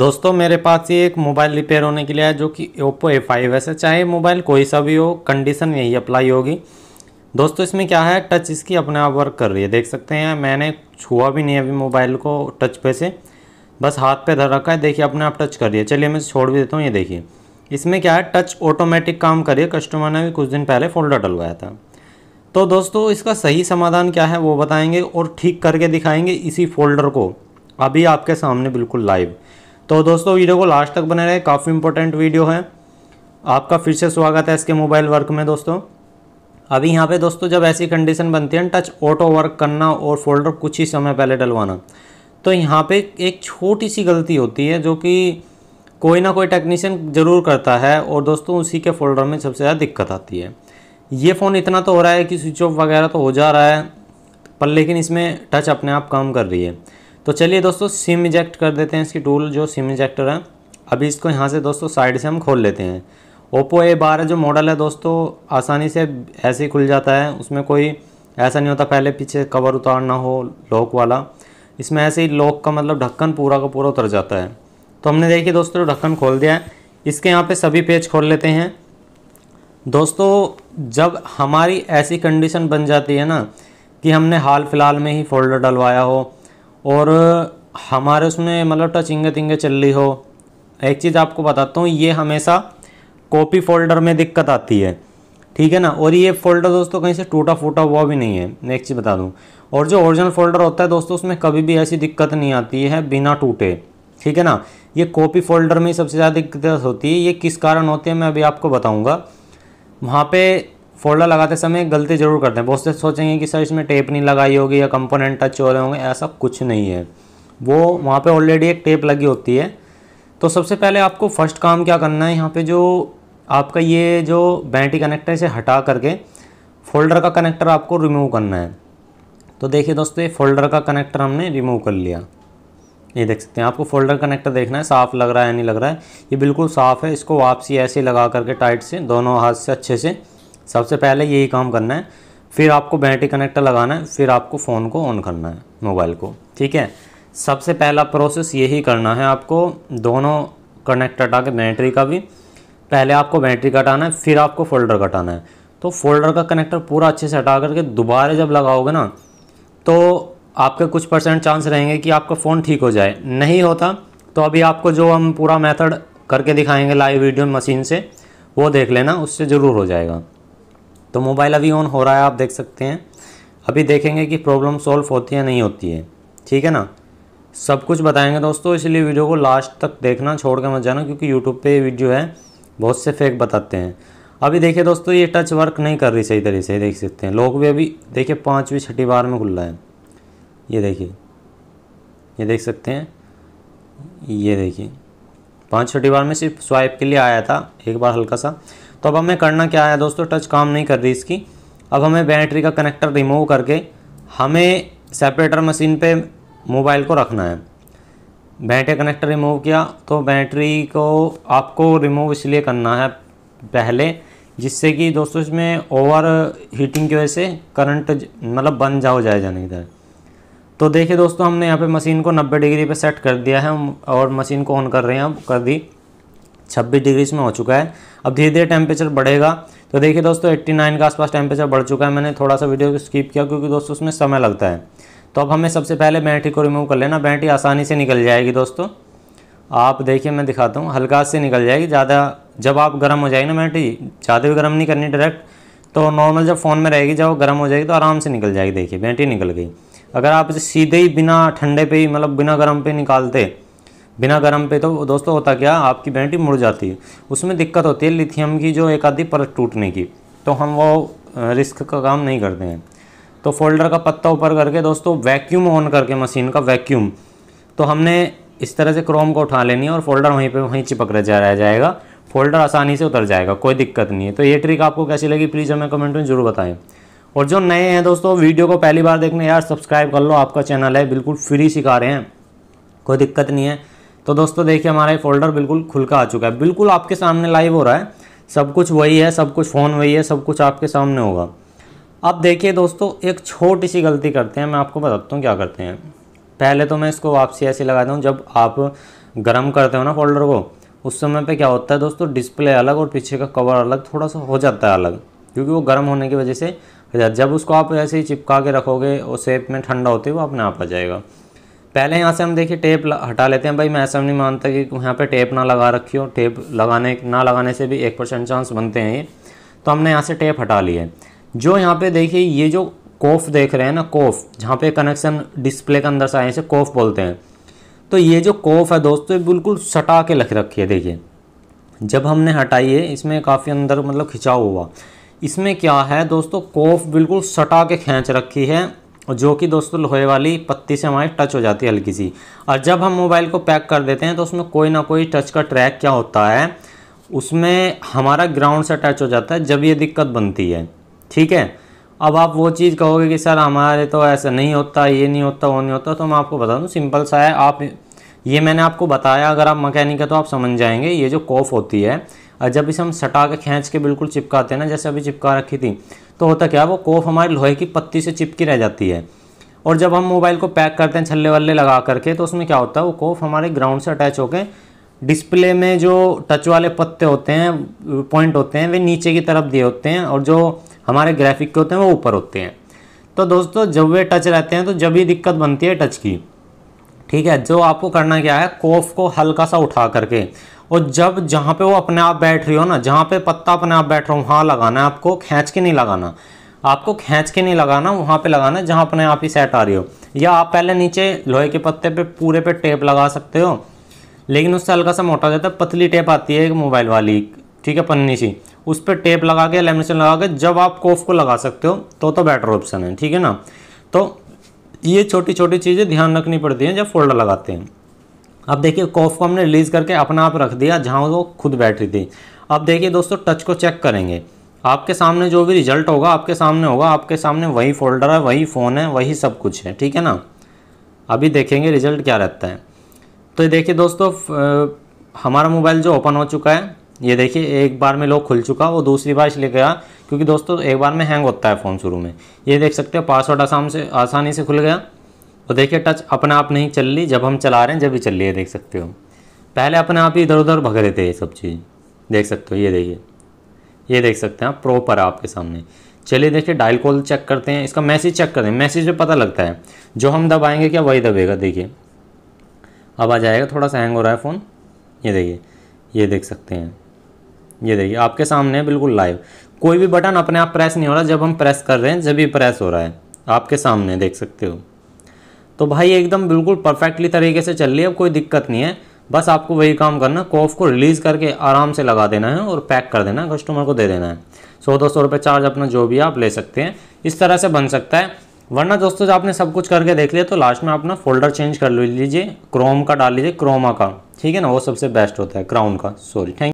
दोस्तों मेरे पास ये एक मोबाइल रिपेयर होने के लिए है जो कि ओप्पो ए फाइव है चाहे मोबाइल कोई सा भी हो कंडीशन यही अप्लाई होगी दोस्तों इसमें क्या है टच इसकी अपने आप वर्क कर रही है देख सकते हैं मैंने छुआ भी नहीं अभी मोबाइल को टच पे से बस हाथ पे धर रखा है देखिए अपने आप टच कर रही है चलिए मैं छोड़ भी देता हूँ ये देखिए इसमें क्या है टच ऑटोमेटिक काम करिए कस्टमर ने भी कुछ दिन पहले फोल्डर डलवाया था तो दोस्तों इसका सही समाधान क्या है वो बताएँगे और ठीक करके दिखाएंगे इसी फोल्डर को अभी आपके सामने बिल्कुल लाइव तो दोस्तों वीडियो को लास्ट तक बने रहे काफ़ी इंपॉर्टेंट वीडियो है आपका फिर से स्वागत है इसके मोबाइल वर्क में दोस्तों अभी यहाँ पे दोस्तों जब ऐसी कंडीशन बनती है टच ऑटो वर्क करना और फोल्डर कुछ ही समय पहले डलवाना तो यहाँ पे एक छोटी सी गलती होती है जो कि कोई ना कोई टेक्नीशियन ज़रूर करता है और दोस्तों उसी के फोल्डर में सबसे ज़्यादा दिक्कत आती है ये फ़ोन इतना तो हो रहा है कि स्विच ऑफ वगैरह तो हो जा रहा है पर लेकिन इसमें टच अपने आप काम कर रही है तो चलिए दोस्तों सिम इजेक्ट कर देते हैं इसकी टूल जो सिम इजेक्टर है अभी इसको यहाँ से दोस्तों साइड से हम खोल लेते हैं ओप्पो ए बारह जो मॉडल है दोस्तों आसानी से ऐसे ही खुल जाता है उसमें कोई ऐसा नहीं होता पहले पीछे कवर उतारना हो लॉक वाला इसमें ऐसे ही लॉक का मतलब ढक्कन पूरा का पूरा उतर जाता है तो हमने देखिए दोस्तों ढक्कन खोल दिया है इसके यहाँ पे सभी पेज खोल लेते हैं दोस्तों जब हमारी ऐसी कंडीशन बन जाती है ना कि हमने हाल फिलहाल में ही फोल्डर डलवाया हो और हमारे उसमें मतलब टच इंगे तिंगे चल रही हो एक चीज़ आपको बताता हूँ ये हमेशा कॉपी फोल्डर में दिक्कत आती है ठीक है ना और ये फोल्डर दोस्तों कहीं से टूटा फूटा हुआ भी नहीं है एक चीज़ बता दूँ और जो ओरिजिनल फोल्डर होता है दोस्तों उसमें कभी भी ऐसी दिक्कत नहीं आती है बिना टूटे ठीक है ना ये कॉपी फोल्डर में सबसे ज़्यादा दिक्कत होती है ये किस कारण होती है मैं अभी आपको बताऊँगा वहाँ पर फोल्डर लगाते समय गलती ज़रूर करते हैं बहुत से सोचेंगे कि सर इसमें टेप नहीं लगाई होगी या कंपोनेंट टच हो रहे होंगे ऐसा कुछ नहीं है वो वहाँ पे ऑलरेडी एक टेप लगी होती है तो सबसे पहले आपको फर्स्ट काम क्या करना है यहाँ पे जो आपका ये जो बैटरी कनेक्टर इसे हटा करके फोल्डर का कनेक्टर आपको रिमूव करना है तो देखिए दोस्तों फोल्डर का कनेक्टर हमने रिमूव कर लिया ये देख सकते हैं आपको फोल्डर कनेक्टर देखना है साफ़ लग रहा है या नहीं लग रहा है ये बिल्कुल साफ़ है इसको वापसी ऐसे लगा करके टाइट से दोनों हाथ से अच्छे से सबसे पहले यही काम करना है फिर आपको बैटरी कनेक्टर लगाना है फिर आपको फ़ोन को ऑन करना है मोबाइल को ठीक है सबसे पहला प्रोसेस यही करना है आपको दोनों कनेक्टर हटा के बैटरी का भी पहले आपको बैटरी कटाना है फिर आपको फोल्डर कटाना है तो फोल्डर का कनेक्टर पूरा अच्छे से हटा करके दोबारा जब लगाओगे ना तो आपके कुछ परसेंट चांस रहेंगे कि आपका फ़ोन ठीक हो जाए नहीं होता तो अभी आपको जो हम पूरा मेथड करके दिखाएंगे लाइव वीडियो मशीन से वो देख लेना उससे ज़रूर हो जाएगा तो मोबाइल अभी ऑन हो रहा है आप देख सकते हैं अभी देखेंगे कि प्रॉब्लम सॉल्व होती है नहीं होती है ठीक है ना सब कुछ बताएंगे दोस्तों इसलिए वीडियो को लास्ट तक देखना छोड़ के मत जाना क्योंकि यूट्यूब पे वीडियो है बहुत से फेक बताते हैं अभी देखिए दोस्तों ये टच वर्क नहीं कर रही सही तरीके से देख सकते हैं लोग भी अभी देखिए पाँचवीं छठी बार में खुल रहा है ये देखिए ये देख सकते हैं ये देखिए पाँच छठी बार में सिर्फ स्वाइप के लिए आया था एक बार हल्का सा तो अब हमें करना क्या है दोस्तों टच काम नहीं कर रही इसकी अब हमें बैटरी का कनेक्टर रिमूव करके हमें सेपरेटर मशीन पे मोबाइल को रखना है बैटरी कनेक्टर रिमूव किया तो बैटरी को आपको रिमूव इसलिए करना है पहले जिससे कि दोस्तों इसमें ओवर हीटिंग की वजह से करंट मतलब बन जाओ जाए जाने की तरह तो देखिए दोस्तों हमने यहाँ पे मशीन को 90 डिग्री पे सेट कर दिया है और मशीन को ऑन कर रहे हैं अब कर दी छब्बीस डिग्री में हो चुका है अब धीरे धीरे टेम्परेचर बढ़ेगा तो देखिए दोस्तों नाइन के आसपास टेम्परेचर बढ़ चुका है मैंने थोड़ा सा वीडियो को स्किप किया क्योंकि दोस्तों उसमें समय लगता है तो अब हमें सबसे पहले बैटरी को रिमूव कर लेना बैटरी आसानी से निकल जाएगी दोस्तों आप देखिए मैं दिखाता हूँ हल्का से निकल जाएगी ज़्यादा जब आप गर्म हो जाएगी ना बैटरी ज़्यादा भी गर्म नहीं करनी डायरेक्ट तो नॉर्मल जब फ़ोन में रहेगी जब वो गर्म हो जाएगी तो आराम से निकल जाएगी देखिए बैटरी निकल गई अगर आप इसे सीधे ही बिना ठंडे पे ही मतलब बिना गर्म पे निकालते बिना गर्म पे तो दोस्तों होता क्या आपकी बैटरी मुड़ जाती है उसमें दिक्कत होती है लिथियम की जो एक आधी परत टूटने की तो हम वो रिस्क का काम नहीं करते हैं तो फोल्डर का पत्ता ऊपर करके दोस्तों वैक्यूम ऑन करके मशीन का वैक्यूम तो हमने इस तरह से क्रोम को उठा लेनी है और फोल्डर वहीं पे वहीं चिपक रह जा रह जाएगा फोल्डर आसानी से उतर जाएगा कोई दिक्कत नहीं है तो ये ट्रिक आपको कैसी लगी प्लीज़ हमें कमेंट में जरूर बताएं और जो नए हैं दोस्तों वीडियो को पहली बार देखने यार सब्सक्राइब कर लो आपका चैनल है बिल्कुल फ्री सिखा रहे हैं कोई दिक्कत नहीं है तो दोस्तों देखिए हमारा ये फोल्डर बिल्कुल खुल का आ चुका है बिल्कुल आपके सामने लाइव हो रहा है सब कुछ वही है सब कुछ फ़ोन वही है सब कुछ आपके सामने होगा अब देखिए दोस्तों एक छोटी सी गलती करते हैं मैं आपको बताता हूँ क्या करते हैं पहले तो मैं इसको वापसी ऐसे लगा दूँ जब आप गर्म करते हो ना फोल्डर को उस समय पर क्या होता है दोस्तों डिस्प्ले अलग और पीछे का कवर अलग थोड़ा सा हो जाता है अलग क्योंकि वो गर्म होने की वजह से जब उसको आप ऐसे ही चिपका के रखोगे और सेप में ठंडा होते हुए अपने आप आ जाएगा पहले यहाँ से हम देखिए टेप हटा लेते हैं भाई मैं ऐसा नहीं मानता कि यहाँ पे टेप ना लगा रखी हो टेप लगाने ना लगाने से भी एक परसेंट चांस बनते हैं ये तो हमने यहाँ से टेप हटा लिए जो यहाँ पे देखिए ये जो कोफ देख रहे हैं ना कोफ जहाँ पे कनेक्शन डिस्प्ले के अंदर से आए इसे कोफ बोलते हैं तो ये जो कोफ है दोस्तों बिल्कुल सटा के लख रखी है देखिए जब हमने हटाई है इसमें काफ़ी अंदर मतलब खिंचाव हुआ इसमें क्या है दोस्तों कोफ बिल्कुल सटा के खींच रखी है जो कि दोस्तों लोहे वाली पत्ती से हमारी टच हो जाती है हल्की सी और जब हम मोबाइल को पैक कर देते हैं तो उसमें कोई ना कोई टच का ट्रैक क्या होता है उसमें हमारा ग्राउंड से टच हो जाता है जब ये दिक्कत बनती है ठीक है अब आप वो चीज़ कहोगे कि सर हमारे तो ऐसा नहीं होता ये नहीं होता वो नहीं होता तो मैं आपको बता दूँ सिंपल सा है आप ये मैंने आपको बताया अगर आप मकैनिक है तो आप समझ जाएंगे ये जो कॉफ होती है जब इसे हम सटा के खींच के बिल्कुल चिपकाते हैं ना जैसे अभी चिपका रखी थी तो होता क्या वो कोफ हमारे लोहे की पत्ती से चिपकी रह जाती है और जब हम मोबाइल को पैक करते हैं छल्ले वल्ले लगा करके तो उसमें क्या होता है वो कोफ हमारे ग्राउंड से अटैच होकर डिस्प्ले में जो टच वाले पत्ते होते हैं पॉइंट होते हैं वे नीचे की तरफ दिए होते हैं और जो हमारे ग्राफिक के होते हैं वो ऊपर होते हैं तो दोस्तों जब वे टच रहते हैं तो जब ही दिक्कत बनती है टच की ठीक है जो आपको करना क्या है कोफ को हल्का सा उठा करके और जब जहाँ पे वो अपने आप बैठ रही हो ना जहाँ पे पत्ता अपने आप बैठ रहा हो वहाँ लगाना है आपको खींच के नहीं लगाना आपको खींच के नहीं लगाना वहाँ पे लगाना जहाँ अपने आप ही सेट आ रही हो या आप पहले नीचे लोहे के पत्ते पे पूरे पे टेप लगा सकते हो लेकिन उससे हल्का सा मोटा जाता है पतली टेप आती है एक मोबाइल वाली ठीक है पन्नी सी उस पर टेप लगा के लेमिनेशन लगा के जब आप कोफ को लगा सकते हो तो तो बेटर ऑप्शन है ठीक है ना तो ये छोटी छोटी चीज़ें ध्यान रखनी पड़ती हैं जब फोल्डर लगाते हैं अब देखिए कॉफ को हमने रिलीज़ करके अपना आप रख दिया जहाँ वो खुद बैठी थी अब देखिए दोस्तों टच को चेक करेंगे आपके सामने जो भी रिजल्ट होगा आपके सामने होगा आपके सामने वही फोल्डर है वही फ़ोन है वही सब कुछ है ठीक है ना अभी देखेंगे रिजल्ट क्या रहता है तो ये देखिए दोस्तों हमारा मोबाइल जो ओपन हो चुका है ये देखिए एक बार में लोग खुल चुका वो दूसरी बार इसलिए गया क्योंकि दोस्तों एक बार में हैंग होता है फ़ोन शुरू में ये देख सकते हो पासवर्ड आसान से आसानी से खुल गया तो देखिए टच अपने आप नहीं चल रही जब हम चला रहे हैं जब भी चल रही है देख सकते हो पहले अपने आप ही इधर उधर भग रहे थे ये सब चीज़ देख सकते हो ये देखिए ये देख सकते हैं आप प्रॉपर आपके सामने चलिए देखिए डायल कॉल चेक करते हैं इसका मैसेज चेक करते हैं मैसेज में पता लगता है जो हम दबाएंगे क्या वही दबेगा देखिए अब आ जाएगा थोड़ा सा हैंग हो रहा है फ़ोन ये देखिए ये देख सकते हैं ये देखिए आपके सामने बिल्कुल लाइव कोई भी बटन अपने आप प्रेस नहीं हो रहा जब हम प्रेस कर रहे हैं जब भी प्रेस हो रहा है आपके सामने देख सकते हो तो भाई एकदम बिल्कुल परफेक्टली तरीके से चल रही है अब कोई दिक्कत नहीं है बस आपको वही काम करना कॉफ को रिलीज़ करके आराम से लगा देना है और पैक कर देना है कस्टमर को दे देना है सौ दो सौ रुपये चार्ज अपना जो भी आप ले सकते हैं इस तरह से बन सकता है वरना दोस्तों जब आपने सब कुछ करके देख लिया तो लास्ट में अपना फोल्डर चेंज कर लीजिए क्रोम का डाल लीजिए क्रोमा का ठीक है ना वो सबसे बेस्ट होता है क्राउन का सॉरी थैंक